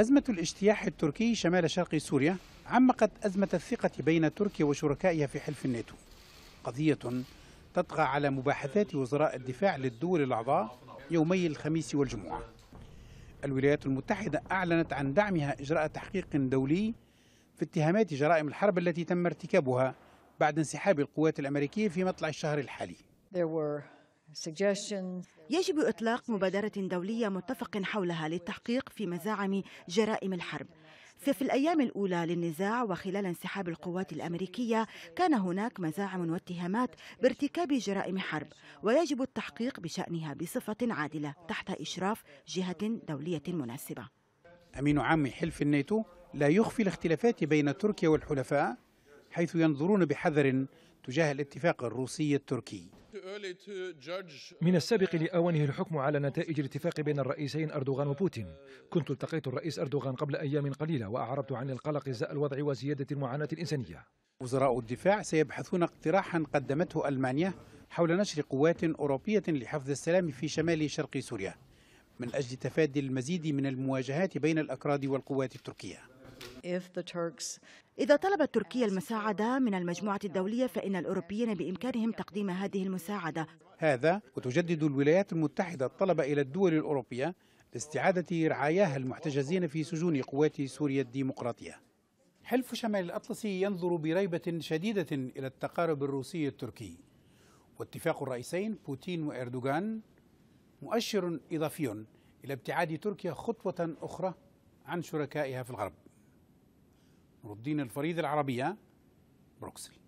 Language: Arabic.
أزمة الاجتياح التركي شمال شرق سوريا عمقت أزمة الثقة بين تركيا وشركائها في حلف الناتو قضية تطغى على مباحثات وزراء الدفاع للدول الأعضاء يومي الخميس والجمعة الولايات المتحدة أعلنت عن دعمها إجراء تحقيق دولي في اتهامات جرائم الحرب التي تم ارتكابها بعد انسحاب القوات الأمريكية في مطلع الشهر الحالي يجب إطلاق مبادرة دولية متفق حولها للتحقيق في مزاعم جرائم الحرب ففي الأيام الأولى للنزاع وخلال انسحاب القوات الأمريكية كان هناك مزاعم واتهامات بارتكاب جرائم حرب ويجب التحقيق بشأنها بصفة عادلة تحت إشراف جهة دولية مناسبة أمين عام حلف الناتو لا يخفي الاختلافات بين تركيا والحلفاء حيث ينظرون بحذر تجاه الاتفاق الروسي التركي Uh, من السابق لأوانه الحكم على نتائج الاتفاق بين الرئيسين أردوغان وبوتين كنت التقيت الرئيس أردوغان قبل أيام قليلة وأعربت عن القلق ازاء الوضع وزيادة المعاناة الإنسانية وزراء الدفاع سيبحثون اقتراحا قدمته ألمانيا حول نشر قوات أوروبية لحفظ السلام في شمال شرق سوريا من أجل تفادي المزيد من المواجهات بين الأكراد والقوات التركية إذا طلبت تركيا المساعدة من المجموعة الدولية فإن الأوروبيين بإمكانهم تقديم هذه المساعدة هذا وتجدد الولايات المتحدة الطلب إلى الدول الأوروبية لاستعادة رعاياها المحتجزين في سجون قوات سوريا الديمقراطية حلف شمال الأطلسي ينظر بريبة شديدة إلى التقارب الروسي التركي واتفاق الرئيسين بوتين وإردوغان مؤشر إضافي إلى ابتعاد تركيا خطوة أخرى عن شركائها في الغرب الدين الفريد العربية بروكسل